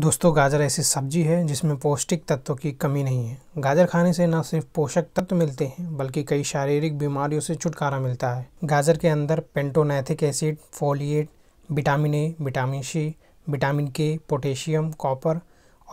दोस्तों गाजर ऐसी सब्जी है जिसमें पौष्टिक तत्वों की कमी नहीं है गाजर खाने से न सिर्फ पोषक तत्व मिलते हैं बल्कि कई शारीरिक बीमारियों से छुटकारा मिलता है गाजर के अंदर pantothenic acid folate vitamin A vitamin C vitamin K potassium copper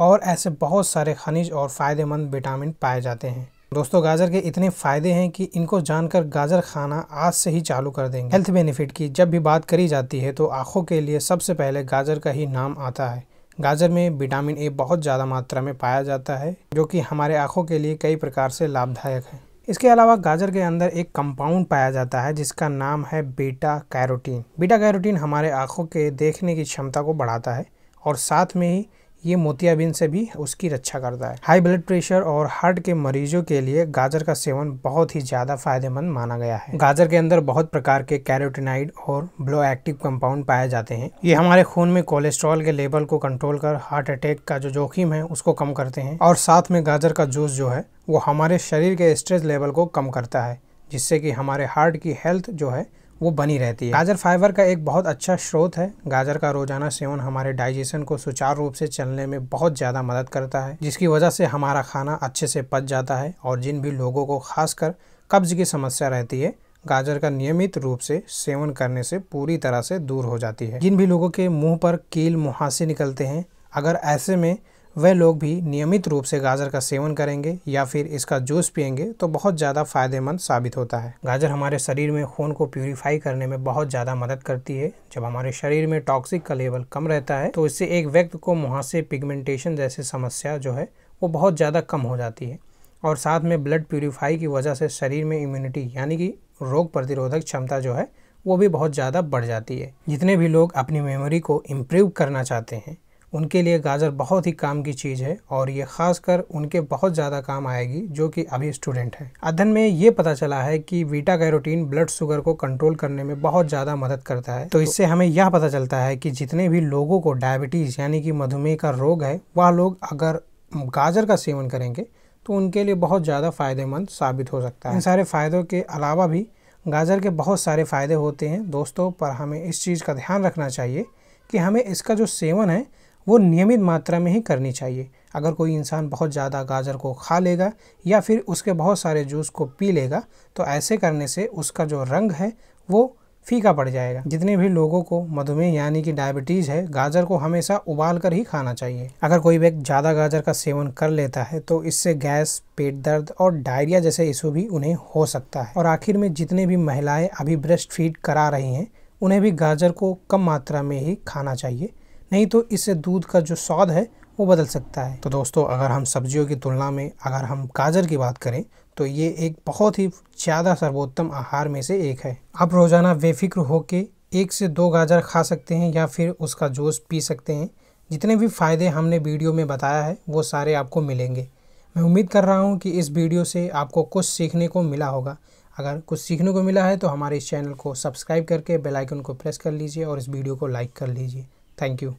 और ऐसे बहुत सारे खनिज और फ़ायदेमंद विटामिन पाए जाते हैं दोस्तों गाजर के इतने फ़ायदे हैं कि इनको जानकर गाजर खाना आज से ही चालू कर देंगे हेल्थ बेनिफिट की जब भी बात करी जाती है तो आंखों के लिए सबसे पहले गाजर का ही नाम आता है गाजर में विटामिन ए बहुत ज़्यादा मात्रा में पाया जाता है जो कि हमारे आँखों के लिए कई प्रकार से लाभदायक है इसके अलावा गाजर के अंदर एक कंपाउंड पाया जाता है जिसका नाम है बीटा कैरोटीन बीटा कैरोटीन हमारे आँखों के देखने की क्षमता को बढ़ाता है और साथ में ही ये मोतियाबिंद से भी उसकी रक्षा करता है हाई ब्लड प्रेशर और हार्ट के मरीजों के लिए गाजर का सेवन बहुत ही ज़्यादा फायदेमंद माना गया है गाजर के अंदर बहुत प्रकार के कैरोटिनाइड और ब्लो एक्टिव कंपाउंड पाए जाते हैं ये हमारे खून में कोलेस्ट्रॉल के लेवल को कंट्रोल कर हार्ट अटैक का जो जोखिम है उसको कम करते हैं और साथ में गाजर का जूस जो है वो हमारे शरीर के स्ट्रेस लेवल को कम करता है जिससे कि हमारे हार्ट की हेल्थ जो है वो बनी रहती है गाजर फाइबर का एक बहुत अच्छा स्रोत है गाजर का रोजाना सेवन हमारे डाइजेशन को सुचारू रूप से चलने में बहुत ज़्यादा मदद करता है जिसकी वजह से हमारा खाना अच्छे से पच जाता है और जिन भी लोगों को खासकर कब्ज की समस्या रहती है गाजर का नियमित रूप से सेवन करने से पूरी तरह से दूर हो जाती है जिन भी लोगों के मुंह पर कील मुहासे निकलते हैं अगर ऐसे में वह लोग भी नियमित रूप से गाजर का सेवन करेंगे या फिर इसका जूस पियेंगे तो बहुत ज़्यादा फायदेमंद साबित होता है गाजर हमारे शरीर में खून को प्योरीफाई करने में बहुत ज़्यादा मदद करती है जब हमारे शरीर में टॉक्सिक का लेवल कम रहता है तो इससे एक व्यक्ति को मुहासे पिगमेंटेशन जैसे समस्या जो है वो बहुत ज़्यादा कम हो जाती है और साथ में ब्लड प्योरीफाई की वजह से शरीर में इम्यूनिटी यानी कि रोग प्रतिरोधक क्षमता जो है वो भी बहुत ज़्यादा बढ़ जाती है जितने भी लोग अपनी मेमोरी को इम्प्रूव करना चाहते हैं उनके लिए गाजर बहुत ही काम की चीज़ है और ये खासकर उनके बहुत ज़्यादा काम आएगी जो कि अभी स्टूडेंट हैं अध्ययन में ये पता चला है कि वीटा कैरोटीन ब्लड शुगर को कंट्रोल करने में बहुत ज़्यादा मदद करता है तो इससे हमें यह पता चलता है कि जितने भी लोगों को डायबिटीज़ यानी कि मधुमेह का रोग है वह लोग अगर गाजर का सेवन करेंगे तो उनके लिए बहुत ज़्यादा फ़ायदेमंद साबित हो सकता है इन सारे फ़ायदों के अलावा भी गाजर के बहुत सारे फ़ायदे होते हैं दोस्तों पर हमें इस चीज़ का ध्यान रखना चाहिए कि हमें इसका जो सेवन है वो नियमित मात्रा में ही करनी चाहिए अगर कोई इंसान बहुत ज़्यादा गाजर को खा लेगा या फिर उसके बहुत सारे जूस को पी लेगा तो ऐसे करने से उसका जो रंग है वो फीका पड़ जाएगा जितने भी लोगों को मधुमेह यानी कि डायबिटीज़ है गाजर को हमेशा उबाल कर ही खाना चाहिए अगर कोई व्यक्ति ज़्यादा गाजर का सेवन कर लेता है तो इससे गैस पेट दर्द और डायरिया जैसे इशू भी उन्हें हो सकता है और आखिर में जितने भी महिलाएं अभी ब्रेस्ट फीड करा रही हैं उन्हें भी गाजर को कम मात्रा में ही खाना चाहिए नहीं तो इससे दूध का जो स्वाद है वो बदल सकता है तो दोस्तों अगर हम सब्जियों की तुलना में अगर हम गाजर की बात करें तो ये एक बहुत ही ज़्यादा सर्वोत्तम आहार में से एक है आप रोज़ाना बेफिक्र होकर एक से दो गाजर खा सकते हैं या फिर उसका जूस पी सकते हैं जितने भी फ़ायदे हमने वीडियो में बताया है वो सारे आपको मिलेंगे मैं उम्मीद कर रहा हूँ कि इस वीडियो से आपको कुछ सीखने को मिला होगा अगर कुछ सीखने को मिला है तो हमारे इस चैनल को सब्सक्राइब करके बेल आइकन को प्रेस कर लीजिए और इस वीडियो को लाइक कर लीजिए Thank you.